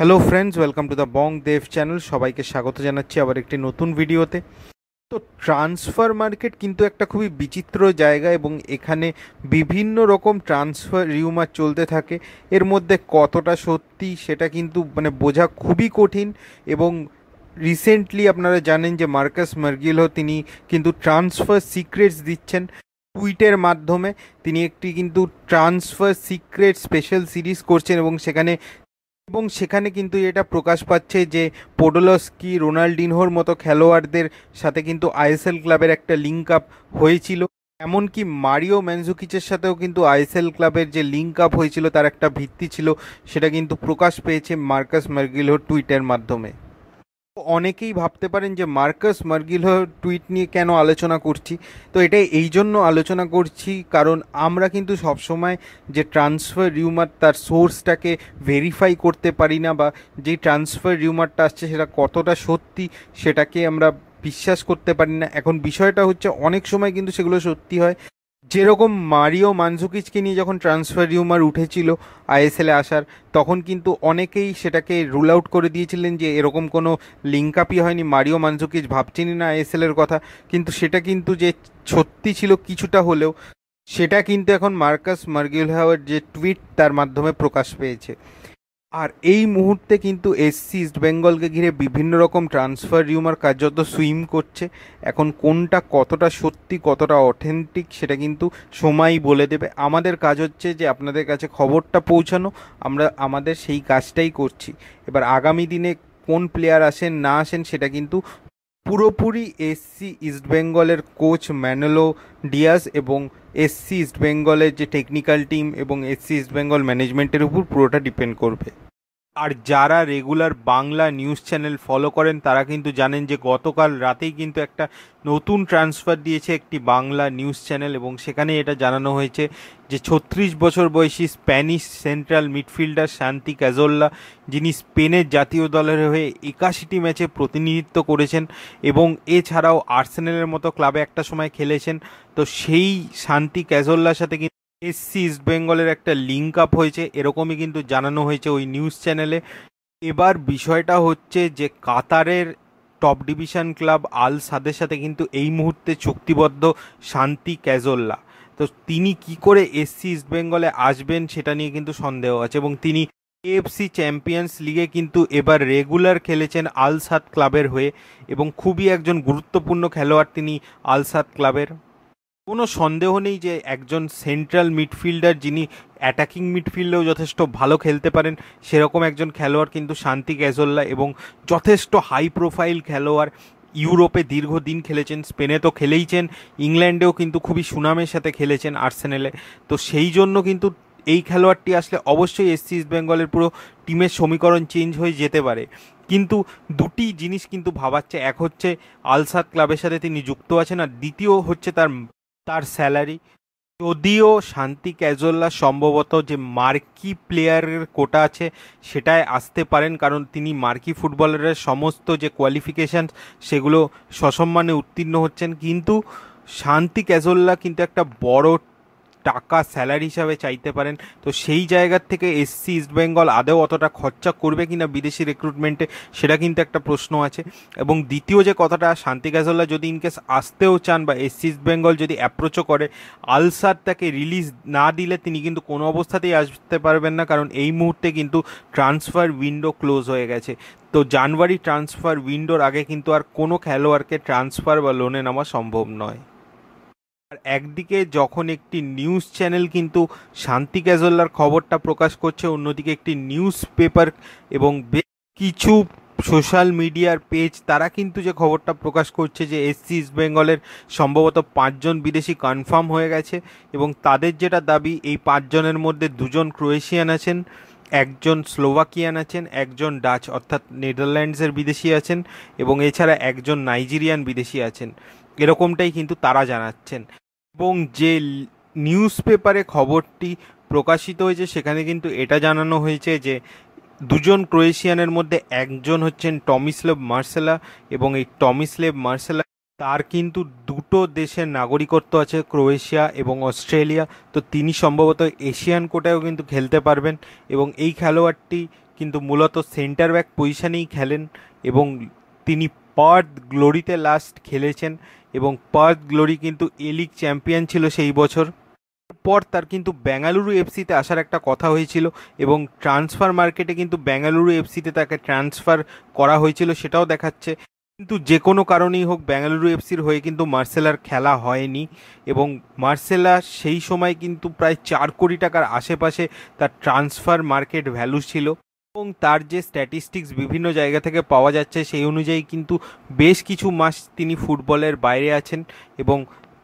hello friends welcome to the Bong Dev channel সবাইকে স্বাগত জানাচ্ছি আবার একটি নতুন ভিডিওতে তো ট্রান্সফার মার্কেট কিন্তু একটা খুবই বিচিত্র জায়গা এবং এখানে বিভিন্ন রকম ট্রান্সফার রিউমার চলতে থাকে এর মধ্যে কতটা সত্যি সেটা কিন্তু মানে বোঝা খুবই কঠিন এবং রিসেন্টলি আপনারা জানেন যে মার্কাস মার্গিলও তিনি কিন্তু ট্রান্সফার সিক্রেটস দিচ্ছেন টুইটের মাধ্যমে তিনি একটি কিন্তু ট্রান্সফার সিক্রেট স্পেশাল সিরিজ করছেন এবং সেখানে এবং সেখানে কিন্তু এটা প্রকাশ পাচ্ছে যে পোডোলস্কি রোনাল্ডিনহোর মতো খেলোয়াড়দের সাথে কিন্তু আইএসএল ক্লাবের একটা লিঙ্ক আপ হয়েছিল এমনকি মারিও ম্যানজুকিচের সাথেও কিন্তু আইএসএল ক্লাবের যে লিঙ্ক আপ হয়েছিল তার একটা ভিত্তি ছিল সেটা কিন্তু প্রকাশ পেয়েছে মার্কাস মার্গিলোর টুইটের মাধ্যমে অনেকেই ভাবতে পারেন যে মার্কাস মার্গিলো টুইট নিয়ে কেন আলোচনা করছি তো এটা এই জন্য আলোচনা করছি কারণ আমরা কিন্তু সবসময় যে ট্রান্সফার রিউমার তার সোর্সটাকে ভেরিফাই করতে পারি না বা যে ট্রান্সফার রিউমারটা আসছে সেটা কতটা সত্যি সেটাকে আমরা বিশ্বাস করতে পারি না এখন বিষয়টা হচ্ছে অনেক সময় কিন্তু সেগুলো সত্যি হয় যেরকম মারিও মানজুকিচকে নিয়ে যখন ট্রান্সফার রিউমার উঠেছিল আইএসএলে আসার তখন কিন্তু অনেকেই সেটাকে রুল আউট করে দিয়েছিলেন যে এরকম কোনো লিঙ্ক আপই হয়নি মারিও মানজুকিচ ভাবছেনই না আইএসএলের কথা কিন্তু সেটা কিন্তু যে সত্যি ছিল কিছুটা হলেও সেটা কিন্তু এখন মার্কাস মার্গিউল যে টুইট তার মাধ্যমে প্রকাশ পেয়েছে আর এই মুহূর্তে কিন্তু এসসি বেঙ্গলকে ঘিরে বিভিন্ন রকম ট্রান্সফার রিউমার কার্যত সুইম করছে এখন কোনটা কতটা সত্যি কতটা অথেন্টিক সেটা কিন্তু সময়ই বলে দেবে আমাদের কাজ হচ্ছে যে আপনাদের কাছে খবরটা পৌঁছানো আমরা আমাদের সেই কাজটাই করছি এবার আগামী দিনে কোন প্লেয়ার আসেন না আসেন সেটা কিন্তু পুরোপুরি এসসি ইস্টবেঙ্গলের কোচ ম্যানোলো ডিয়াস এবং এসসি ইস্টবেঙ্গলের যে টেকনিক্যাল টিম এবং এসসি ইস্টবেঙ্গল ম্যানেজমেন্টের উপর পুরোটা ডিপেন্ড করবে আর যারা regular Bangla news channel follow করেন তারা কিন্তু জানেন যে গতকাল রাতেই কিন্তু একটা নতুন ট্রান্সফার দিয়েছে একটি বাংলা নিউজ চ্যানেল এবং সেখানে এটা জানানো হয়েছে যে ছত্রিশ বছর বয়সী স্প্যানিশ সেন্ট্রাল মিডফিল্ডার শান্তি ক্যাজোল্লা যিনি স্পেনের জাতীয় দলের হয়ে একাশিটি ম্যাচে প্রতিনিধিত্ব করেছেন এবং এছাড়াও আর্সেনালের মতো ক্লাবে একটা সময় খেলেছেন তো সেই শান্তি ক্যাজোল্লার সাথে কিন্তু এসসি ইস্ট বেঙ্গলের একটা লিঙ্ক আপ হয়েছে এরকমই কিন্তু জানানো হয়েছে ওই নিউজ চ্যানেলে এবার বিষয়টা হচ্ছে যে কাতারের টপ ডিভিশন ক্লাব আল সাদের সাথে কিন্তু এই মুহূর্তে চুক্তিবদ্ধ শান্তি ক্যাজোল্লা তো তিনি কি করে এসসি ইস্ট বেঙ্গলে আসবেন সেটা নিয়ে কিন্তু সন্দেহ আছে এবং তিনি এফসি চ্যাম্পিয়ন্স লিগে কিন্তু এবার রেগুলার খেলেছেন আলসাদ ক্লাবের হয়ে এবং খুবই একজন গুরুত্বপূর্ণ খেলোয়াড় তিনি আলসাদ ক্লাবের কোনো সন্দেহ নেই যে একজন সেন্ট্রাল মিডফিল্ডার যিনি অ্যাটাকিং মিডফিল্ডেও যথেষ্ট ভালো খেলতে পারেন সেরকম একজন খেলোয়াড় কিন্তু শান্তি গ্যাজোল্লা এবং যথেষ্ট হাই প্রোফাইল খেলোয়াড় ইউরোপে দীর্ঘদিন খেলেছেন স্পেনে তো খেলেইছেন ইংল্যান্ডেও কিন্তু খুবই সুনামের সাথে খেলেছেন আর্সেনেলে তো সেই জন্য কিন্তু এই খেলোয়াড়টি আসলে অবশ্যই এসসি ইস্ট বেঙ্গলের পুরো টিমের সমীকরণ চেঞ্জ হয়ে যেতে পারে কিন্তু দুটি জিনিস কিন্তু ভাবাচ্ছে এক হচ্ছে আলসাদ ক্লাবের সাথে তিনি যুক্ত আছেন আর দ্বিতীয় হচ্ছে তার তার স্যালারি যদিও শান্তি ক্যাজোল্লা সম্ভবত যে মার্কি প্লেয়ারের কোটা আছে সেটায় আসতে পারেন কারণ তিনি মার্কি ফুটবলারের সমস্ত যে কোয়ালিফিকেশান সেগুলো সসম্মানে উত্তীর্ণ হচ্ছেন কিন্তু শান্তি ক্যাজোল্লা কিন্তু একটা বড় টাকা স্যালারি হিসাবে চাইতে পারেন তো সেই জায়গার থেকে এসসি ইস্টবেঙ্গল আদেও অতটা খরচা করবে কি না বিদেশি রিক্রুটমেন্টে সেটা কিন্তু একটা প্রশ্ন আছে এবং দ্বিতীয় যে কথাটা শান্তি গাজল্লা যদি ইনকেস আসতেও চান বা এসসি ইস্টবেঙ্গল যদি অ্যাপ্রোচও করে আলসার তাকে রিলিজ না দিলে তিনি কিন্তু কোনো অবস্থাতেই আসতে পারবেন না কারণ এই মুহূর্তে কিন্তু ট্রান্সফার উইন্ডো ক্লোজ হয়ে গেছে তো জানুয়ারি ট্রান্সফার উইন্ডোর আগে কিন্তু আর কোনো খেলোয়াড়কে ট্রান্সফার বা লোনে নেওয়া সম্ভব নয় আর একদিকে যখন একটি নিউজ চ্যানেল কিন্তু শান্তি ক্যাজোল্লার খবরটা প্রকাশ করছে অন্যদিকে একটি নিউজ পেপার এবং কিছু সোশ্যাল মিডিয়ার পেজ তারা কিন্তু যে খবরটা প্রকাশ করছে যে এসসি ইস্ট বেঙ্গলের সম্ভবত পাঁচজন বিদেশি কনফার্ম হয়ে গেছে এবং তাদের যেটা দাবি এই পাঁচজনের মধ্যে দুজন ক্রোয়েশিয়ান আছেন একজন স্লোভাকিয়ান আছেন একজন ডাচ অর্থাৎ নেদারল্যান্ডসের বিদেশি আছেন এবং এছাড়া একজন নাইজেরিয়ান বিদেশি আছেন এরকমটাই কিন্তু তারা জানাচ্ছেন এবং যে নিউজ পেপারে খবরটি প্রকাশিত হয়েছে সেখানে কিন্তু এটা জানানো হয়েছে যে দুজন ক্রোয়েশিয়ানের মধ্যে একজন হচ্ছেন টমিসলেভ মার্সেলা এবং এই টমিসলেভ মার্সেলা তার কিন্তু দুটো দেশের নাগরিকত্ব আছে ক্রোয়েশিয়া এবং অস্ট্রেলিয়া তো তিনি সম্ভবত এশিয়ান কোটায়ও কিন্তু খেলতে পারবেন এবং এই খেলোয়াড়টি কিন্তু মূলত সেন্টার ব্যাক পজিশানেই খেলেন এবং তিনি পার্থ গ্লোরিতে লাস্ট খেলেছেন এবং পার্থ গ্লোরি কিন্তু এ লিগ চ্যাম্পিয়ন ছিল সেই বছর পর তার কিন্তু বেঙ্গালুরু এফসিতে আসার একটা কথা হয়েছিল এবং ট্রান্সফার মার্কেটে কিন্তু বেঙ্গালুরু এফসিতে তাকে ট্রান্সফার করা হয়েছিল সেটাও দেখাচ্ছে কিন্তু যে কোনো কারণেই হোক বেঙ্গালুরু এফসির হয়ে কিন্তু মার্সেলার খেলা হয়নি এবং মার্সেলা সেই সময় কিন্তু প্রায় চার কোটি টাকার আশেপাশে তার ট্রান্সফার মার্কেট ভ্যালু ছিল এবং তার যে স্ট্যাটিস্টিক্স বিভিন্ন জায়গা থেকে পাওয়া যাচ্ছে সেই অনুযায়ী কিন্তু বেশ কিছু মাস তিনি ফুটবলের বাইরে আছেন এবং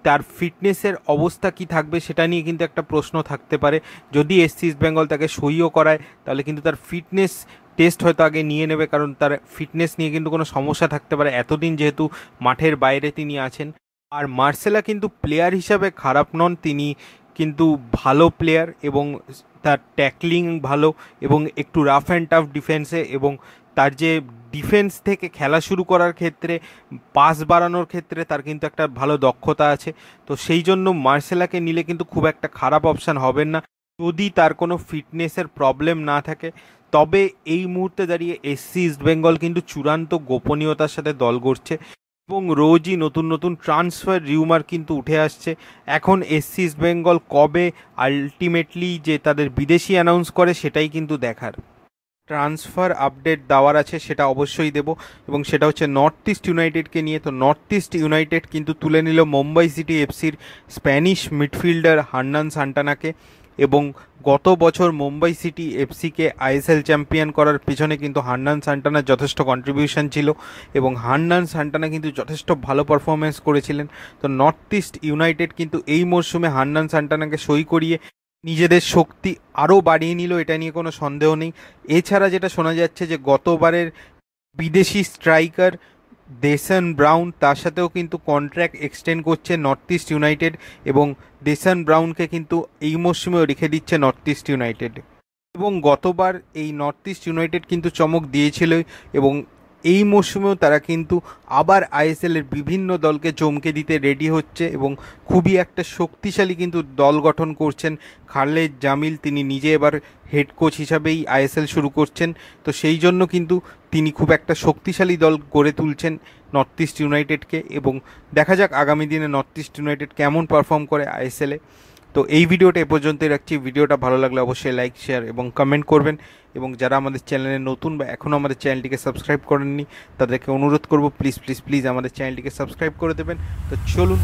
তার ফিটনেসের অবস্থা কি থাকবে সেটা নিয়ে কিন্তু একটা প্রশ্ন থাকতে পারে যদি এস সি বেঙ্গল তাকে সইও করায় তাহলে কিন্তু তার ফিটনেস টেস্ট হয়তো আগে নিয়ে নেবে কারণ তার ফিটনেস নিয়ে কিন্তু কোনো সমস্যা থাকতে পারে এতদিন যেহেতু মাঠের বাইরে তিনি আছেন আর মার্সেলা কিন্তু প্লেয়ার হিসাবে খারাপ নন তিনি কিন্তু ভালো প্লেয়ার এবং তার ট্যাকলিং ভালো এবং একটু রাফ অ্যান্ড টাফ ডিফেন্সে এবং তার যে ডিফেন্স থেকে খেলা শুরু করার ক্ষেত্রে পাস বাড়ানোর ক্ষেত্রে তার কিন্তু একটা ভালো দক্ষতা আছে তো সেই জন্য মার্সেলাকে নিলে কিন্তু খুব একটা খারাপ অপশান হবেন না যদি তার কোনো ফিটনেসের প্রবলেম না থাকে তবে এই মুহূর্তে দাঁড়িয়ে এসসি ইস্ট বেঙ্গল কিন্তু চূড়ান্ত গোপনীয়তার সাথে দল গড়ছে এবং রোজই নতুন নতুন ট্রান্সফার রিউমার কিন্তু উঠে আসছে এখন এসসিস বেঙ্গল কবে আলটিমেটলি যে তাদের বিদেশি অ্যানাউন্স করে সেটাই কিন্তু দেখার ট্রান্সফার আপডেট দেওয়ার আছে সেটা অবশ্যই দেব এবং সেটা হচ্ছে নর্থ ইস্ট ইউনাইটেডকে নিয়ে তো নর্থ ইস্ট ইউনাইটেড কিন্তু তুলে নিল মুম্বাই সিটি এফসির স্প্যানিশ মিডফিল্ডার হান্নান সান্টানাকে এবং গত বছর মুম্বাই সিটি এফসিকে আইএসএল চ্যাম্পিয়ন করার পিছনে কিন্তু হান্নান সান্টানার যথেষ্ট কন্ট্রিবিউশন ছিল এবং হান্নান সান্টানা কিন্তু যথেষ্ট ভালো পারফরমেন্স করেছিলেন তো নর্থ ইস্ট ইউনাইটেড কিন্তু এই মরশুমে হান্নান সান্টানাকে সই করিয়ে নিজেদের শক্তি আরও বাড়িয়ে নিল এটা নিয়ে কোনো সন্দেহ নেই এছাড়া যেটা শোনা যাচ্ছে যে গতবারের বিদেশি স্ট্রাইকার দেসান ব্রাউন তার সাথেও কিন্তু কন্ট্র্যাক্ট এক্সটেন্ড করছে নর্থ ইস্ট ইউনাইটেড এবং দেসান ব্রাউনকে কিন্তু এই মৌসুমেও রেখে দিচ্ছে নর্থ ইস্ট ইউনাইটেড এবং গতবার এই নর্থ ইস্ট ইউনাইটেড কিন্তু চমক দিয়েছিল এবং এই মরশুমেও তারা কিন্তু আবার আইএসএলের বিভিন্ন দলকে চমকে দিতে রেডি হচ্ছে এবং খুবই একটা শক্তিশালী কিন্তু দল গঠন করছেন খালেদ জামিল তিনি নিজে এবার হেড কোচ হিসাবেই আইএসএল শুরু করছেন তো সেই জন্য কিন্তু তিনি খুব একটা শক্তিশালী দল গড়ে তুলছেন নর্থ ইস্ট ইউনাইটেডকে এবং দেখা যাক আগামী দিনে নর্থ ইস্ট ইউনাইটেড কেমন পারফর্ম করে আইএসএলে তো এই ভিডিওটা এ পর্যন্তই রাখছি ভিডিওটা ভালো লাগলে অবশ্যই লাইক শেয়ার এবং কমেন্ট করবেন এবং যারা আমাদের চ্যানেলে নতুন বা এখনও আমাদের চ্যানেলটিকে সাবস্ক্রাইব করেননি তাদেরকে অনুরোধ করব প্লিজ প্লিজ প্লিজ আমাদের চ্যানেলটিকে সাবস্ক্রাইব করে দেবেন তো চলুন